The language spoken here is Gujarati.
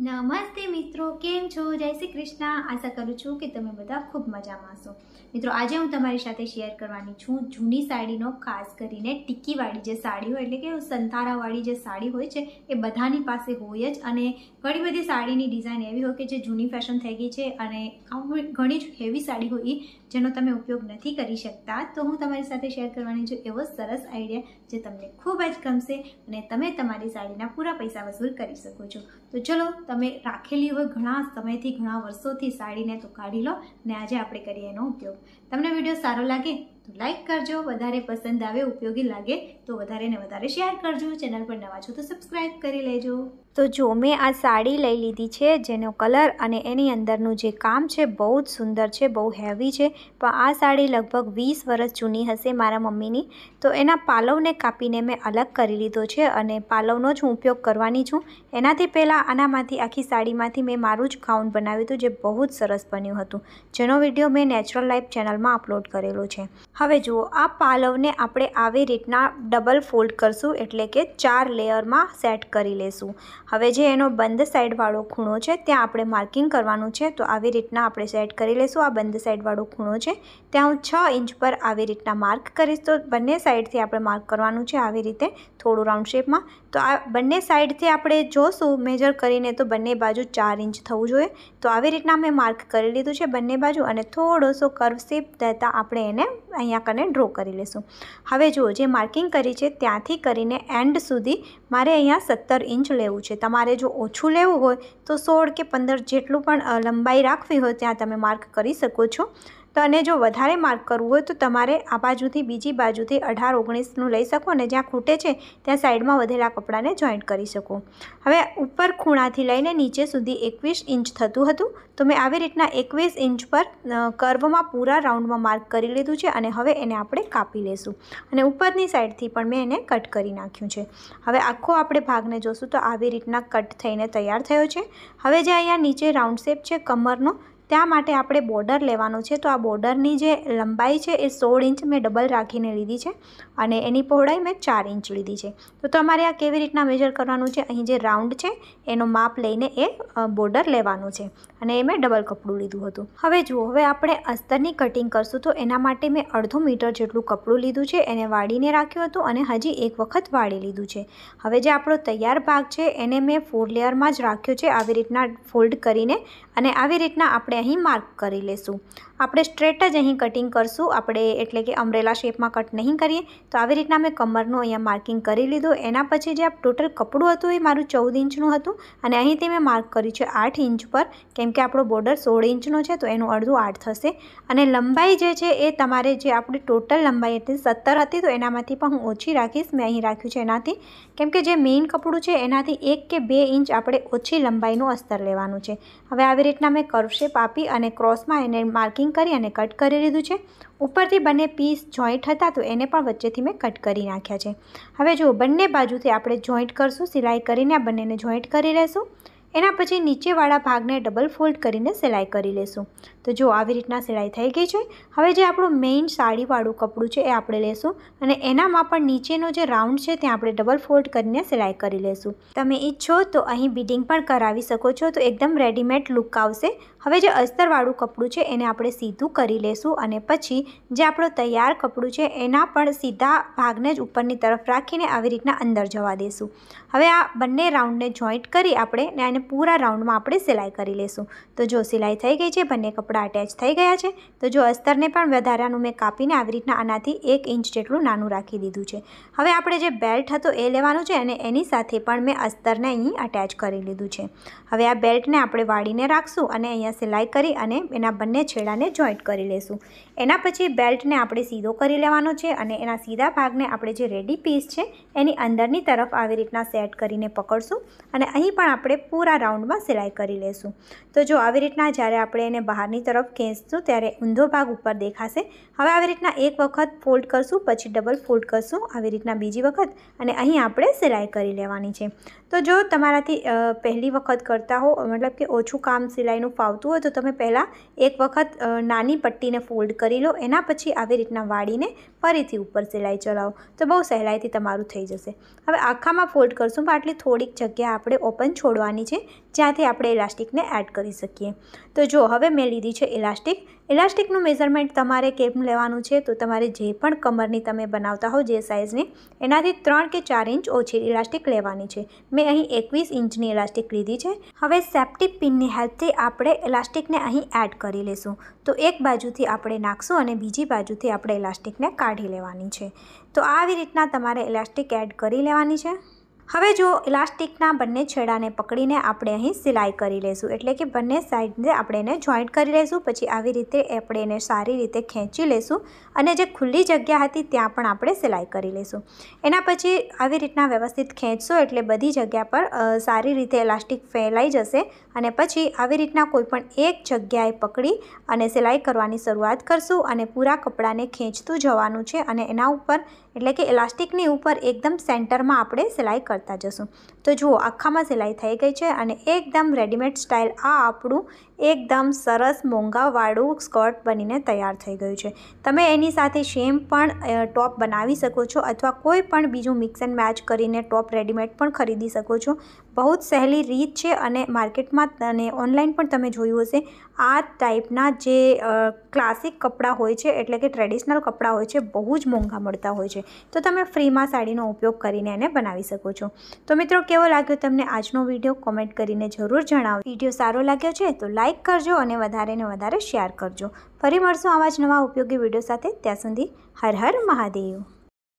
નમસ્તે મિત્રો કેમ છો જય શ્રી કૃષ્ણ આશા કરું છું કે તમે બધા ખૂબ મજામાં હશો મિત્રો આજે હું તમારી સાથે શેર કરવાની છું જૂની સાડીનો ખાસ કરીને ટીકીવાળી જે સાડી હોય એટલે કે સંતારાવાળી જે સાડી હોય છે એ બધાની પાસે હોય જ અને ઘણી બધી સાડીની ડિઝાઇન એવી હોય કે જે જૂની ફેશન થઈ ગઈ છે અને ઘણી જ હેવી સાડી હોય જેનો તમે ઉપયોગ નથી કરી શકતા તો હું તમારી સાથે શેર કરવાની છું એવો સરસ આઈડિયા જે તમને ખૂબ જ ગમશે અને તમે તમારી સાડીના પૂરા પૈસા વસૂલ કરી શકો છો તો ચલો તમે રાખેલી હોય ઘણા સમયથી ઘણા વર્ષોથી સાડીને તો કાઢી લો ને આજે આપણે કરીએ એનો ઉપયોગ તમને વિડીયો સારો લાગે તો લાઈક કરજો વધારે પસંદ આવે ઉપયોગી લાગે તો વધારે ને વધારે શેર કરજો ચેનલ પર નવા છો તો સબસ્ક્રાઈબ કરી લેજો તો જો મેં આ સાડી લઈ લીધી છે જેનો કલર અને એની અંદરનું જે કામ છે બહુ જ સુંદર છે બહુ હેવી છે પણ આ સાડી લગભગ વીસ વરસ જૂની હશે મારા મમ્મીની તો એના પાલવને કાપીને મેં અલગ કરી લીધો છે અને પાલવનો જ હું ઉપયોગ કરવાની છું એનાથી પહેલાં આનામાંથી આખી સાડીમાંથી મેં મારું જ ગાઉન બનાવ્યું હતું જે બહુ જ સરસ બન્યું હતું જેનો વિડીયો મેં નેચરલ લાઈફ ચેનલમાં અપલોડ કરેલો છે હવે જુઓ આ પાલવને આપણે આવી રીતના ડબલ ફોલ્ડ કરશું એટલે કે ચાર લેયરમાં સેટ કરી લેશું હવે જે એનો બંધ સાઈડવાળો ખૂણો છે ત્યાં આપણે માર્કિંગ કરવાનું છે તો આવી રીતના આપણે સેટ કરી લઈશું આ બંધ સાઈડવાળો ખૂણો છે ત્યાં હું છ ઇંચ પર આવી રીતના માર્ક કરીશ તો બંને સાઇડથી આપણે માર્ક કરવાનું છે આવી રીતે થોડું રાઉન્ડ શેપમાં તો આ બંને સાઈડથી આપણે જોશું મેજર કરીને તો બંને બાજુ ચાર ઇંચ થવું જોઈએ તો આવી રીતના મેં માર્ક કરી લીધું છે બંને બાજુ અને થોડો સો કર્વ શેપ દેતા આપણે એને અહીંયા કને ડ્રો કરી લઈશું હવે જુઓ જે માર્કિંગ કરી છે ત્યાંથી કરીને એન્ડ સુધી મારે અહીંયા સત્તર ઇંચ લેવું છે તમારે જો ઓછું લેવું હોય તો સોળ કે પંદર જેટલું પણ લંબાઈ રાખવી હોય ત્યાં તમે માર્ક કરી શકો છો તો અને જો વધારે માર્ક કરવું હોય તો તમારે આ બાજુથી બીજી બાજુથી અઢાર ઓગણીસનું લઈ શકો અને જ્યાં ખૂટે છે ત્યાં સાઈડમાં વધેલા કપડાને જોઈન્ટ કરી શકો હવે ઉપર ખૂણાથી લઈને નીચે સુધી એકવીસ ઇંચ થતું હતું તો મેં આવી રીતના એકવીસ ઇંચ પર કર્વમાં પૂરા રાઉન્ડમાં માર્ક કરી લીધું છે અને હવે એને આપણે કાપી લેશું અને ઉપરની સાઈડથી પણ મેં એને કટ કરી નાખ્યું છે હવે આખો આપણે ભાગને જોશું તો આવી રીતના કટ થઈને તૈયાર થયો છે હવે જે અહીંયા નીચે રાઉન્ડ શેપ છે કમરનો ત્યાં માટે આપણે બોર્ડર લેવાનું છે તો આ બોર્ડરની જે લંબાઈ છે એ સોળ ઇંચ મેં ડબલ રાખીને લીધી છે અને એની પહોળાઈ મેં ચાર ઇંચ લીધી છે તો તમારે આ કેવી રીતના મેજર કરવાનું છે અહીં જે રાઉન્ડ છે એનો માપ લઈને એ બોર્ડર લેવાનું છે અને એ મેં ડબલ કપડું લીધું હતું હવે જુઓ હવે આપણે અસ્તરની કટિંગ કરશું તો એના માટે મેં અડધો મીટર જેટલું કપડું લીધું છે એને વાળીને રાખ્યું હતું અને હજી એક વખત વાળી લીધું છે હવે જે આપણો તૈયાર ભાગ છે એને મેં ફોર લેયરમાં જ રાખ્યો છે આવી રીતના ફોલ્ડ કરીને અને આવી રીતના આપણે અહીં માર્ક કરી લેશું આપણે સ્ટ્રેટ જ અહીં કટિંગ કરશું આપણે એટલે કે અમરેલા શેપમાં કટ નહીં કરીએ તો આવી રીતના મેં કમરનું અહીંયા માર્કિંગ કરી લીધું એના પછી જે આ ટોટલ કપડું હતું એ મારું ચૌદ ઇંચનું હતું અને અહીંથી મેં માર્ક કર્યું છે આઠ ઇંચ પર કેમ કે આપણો બોર્ડર સોળ ઇંચનો છે તો એનું અડધું આઠ થશે અને લંબાઈ જે છે એ તમારે જે આપણી ટોટલ લંબાઈ હતી સત્તર હતી તો એનામાંથી પણ હું ઓછી રાખીશ મેં અહીં રાખ્યું છે એનાથી કેમ કે જે મેઇન કપડું છે એનાથી એક કે બે ઇંચ આપણે ઓછી લંબાઈનું અસ્તર લેવાનું છે હવે આવી રીતના મેં કરશેપ આપ કાપી અને ક્રોસમાં એને માર્કિંગ કરી અને કટ કરી લીધું છે ઉપરથી બંને પીસ જોઈન્ટ હતા તો એને પણ વચ્ચેથી મેં કટ કરી નાખ્યા છે હવે જો બંને બાજુથી આપણે જોઈન્ટ કરીશું સિલાઈ કરીને આ બંનેને જોઈન્ટ કરી લેશું એના પછી નીચેવાળા ભાગને ડબલ ફોલ્ડ કરીને સિલાઈ કરી લેશું તો જો આવી રીતના સિલાઈ થઈ ગઈ છે હવે જે આપણું મેઇન સાડીવાળું કપડું છે એ આપણે લેશું અને એનામાં પણ નીચેનો જે રાઉન્ડ છે ત્યાં આપણે ડબલ ફોલ્ડ કરીને સિલાઈ કરી લેશું તમે ઈચ્છો તો અહીં બીડિંગ પણ કરાવી શકો છો તો એકદમ રેડીમેડ લુક આવશે હવે જે અસ્તરવાળું કપડું છે એને આપણે સીધું કરી લેશું અને પછી જે આપણો તૈયાર કપડું છે એના પણ સીધા ભાગને જ ઉપરની તરફ રાખીને આવી રીતના અંદર જવા દેશું હવે આ બંને રાઉન્ડને જોઈન્ટ કરી આપણે એને પૂરા રાઉન્ડમાં આપણે સિલાઈ કરી લેશું તો જો સિલાઈ થઈ ગઈ છે બંને કપડાં અટેચ થઈ ગયા છે તો જો અસ્તરને પણ વધારાનું મેં કાપીને આવી રીતના આનાથી એક ઇંચ જેટલું નાનું રાખી દીધું છે હવે આપણે જે બેલ્ટ હતો એ લેવાનું છે અને એની સાથે પણ મેં અસ્તરને અહીં અટેચ કરી લીધું છે હવે આ બેલ્ટને આપણે વાળીને રાખશું અને અહીંયા આપણે સિલાઈ કરી અને એના બંને છેડાને જોઈન્ટ કરી લઈશું એના પછી બેલ્ટને આપણે સીધો કરી લેવાનો છે અને એના સીધા ભાગને આપણે જે રેડી પીસ છે એની અંદરની તરફ આવી રીતના સેટ કરીને પકડશું અને અહીં પણ આપણે પૂરા રાઉન્ડમાં સિલાઈ કરી લઈશું તો જો આવી રીતના જ્યારે આપણે એને બહારની તરફ ખેંચશું ત્યારે ઊંધો ભાગ ઉપર દેખાશે હવે આવી રીતના એક વખત ફોલ્ડ કરશું પછી ડબલ ફોલ્ડ કરશું આવી રીતના બીજી વખત અને અહીં આપણે સિલાઈ કરી લેવાની છે તો જો તમારાથી પહેલી વખત કરતા હો મતલબ કે ઓછું કામ સિલાઈનું ફાવતું આવતું હોય તો તમે પહેલાં એક વખત નાની પટ્ટીને ફોલ્ડ કરી લો એના પછી આવી રીતના વાળીને ફરીથી ઉપર સિલાઈ ચલાવો તો બહુ સહેલાઈથી તમારું થઈ જશે હવે આખામાં ફોલ્ડ કરશું પણ આટલી થોડીક જગ્યા આપણે ઓપન છોડવાની છે જ્યાંથી આપણે ઇલાસ્ટિકને એડ કરી શકીએ તો જો હવે મેં લીધી છે ઇલાસ્ટિક ઇલાસ્ટિકનું મેઝરમેન્ટ તમારે કેમ લેવાનું છે તો તમારે જે પણ કમરની તમે બનાવતા હો જે સાઇઝની એનાથી ત્રણ કે ચાર ઇંચ ઓછી ઇલાસ્ટિક લેવાની છે મેં અહીં એકવીસ ઇંચની ઇલાસ્ટિક લીધી છે હવે સેપ્ટિક પિનની હેલ્પથી આપણે ઇલાસ્ટિકને અહીં એડ કરી લેશું તો એક બાજુથી આપણે નાખશું અને બીજી બાજુથી આપણે એલાસ્ટિકને કાઢી લેવાની છે તો આવી રીતના તમારે એલાસ્ટિક એડ કરી લેવાની છે હવે જો ઇલાસ્ટિકના બંને છેડાને પકડીને આપણે અહીં સિલાઈ કરી લઈશું એટલે કે બંને સાઈડને આપણે એને જોઈન્ટ કરી લઈશું પછી આવી રીતે આપણે એને સારી રીતે ખેંચી લઈશું અને જે ખુલ્લી જગ્યા હતી ત્યાં પણ આપણે સિલાઈ કરી લઈશું એના પછી આવી રીતના વ્યવસ્થિત ખેંચશો એટલે બધી જગ્યા પર સારી રીતે ઇલાસ્ટિક ફેલાઈ જશે અને પછી આવી રીતના કોઈપણ એક જગ્યાએ પકડી અને સિલાઈ કરવાની શરૂઆત કરશું અને પૂરા કપડાને ખેંચતું જવાનું છે અને એના ઉપર એટલે કે ઇલાસ્ટિકની ઉપર એકદમ સેન્ટરમાં આપણે સિલાઈ કરતા જશું તો જુઓ આખામાં સિલાઈ થઈ ગઈ છે અને એકદમ રેડીમેડ સ્ટાઇલ આ આપણું એકદમ સરસ મોંઘાવાળું સ્કર્ટ બનીને તૈયાર થઈ ગયું છે તમે એની સાથે શેમ પણ ટોપ બનાવી શકો છો અથવા કોઈ પણ બીજું મિક્સ એન્ડ મેચ કરીને ટોપ રેડીમેડ પણ ખરીદી શકો છો બહુ જ સહેલી રીત છે અને માર્કેટમાં અને ઓનલાઈન પણ તમે જોયું હશે આ ટાઈપના જે ક્લાસિક કપડાં હોય છે એટલે કે ટ્રેડિશનલ કપડાં હોય છે બહુ જ મોંઘા મળતા હોય છે તો તમે ફ્રીમાં સાડીનો ઉપયોગ કરીને એને બનાવી શકો છો તો મિત્રો કેવો લાગ્યો તમને આજનો વિડીયો કોમેન્ટ કરીને જરૂર જણાવો વિડીયો સારો લાગ્યો છે તો લાઇક કરજો અને વધારે ને વધારે શેર કરજો ફરી મળશું આવા જ નવા ઉપયોગી વિડીયો સાથે ત્યાં સુધી હર હર મહાદેવ